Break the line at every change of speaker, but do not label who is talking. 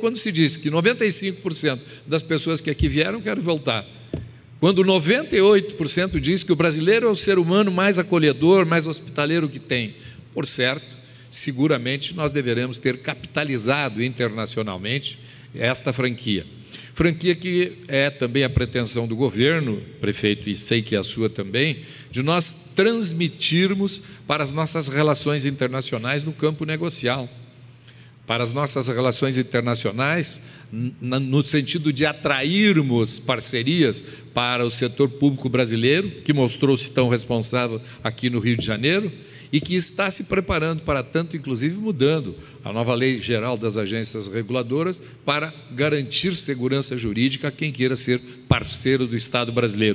Quando se diz que 95% das pessoas que aqui vieram querem voltar, quando 98% diz que o brasileiro é o ser humano mais acolhedor, mais hospitaleiro que tem, por certo, seguramente nós deveremos ter capitalizado internacionalmente esta franquia. Franquia que é também a pretensão do governo, prefeito, e sei que é a sua também, de nós transmitirmos para as nossas relações internacionais no campo negocial, para as nossas relações internacionais no sentido de atrairmos parcerias para o setor público brasileiro, que mostrou-se tão responsável aqui no Rio de Janeiro, e que está se preparando para tanto, inclusive mudando a nova lei geral das agências reguladoras para garantir segurança jurídica a quem queira ser parceiro do Estado brasileiro.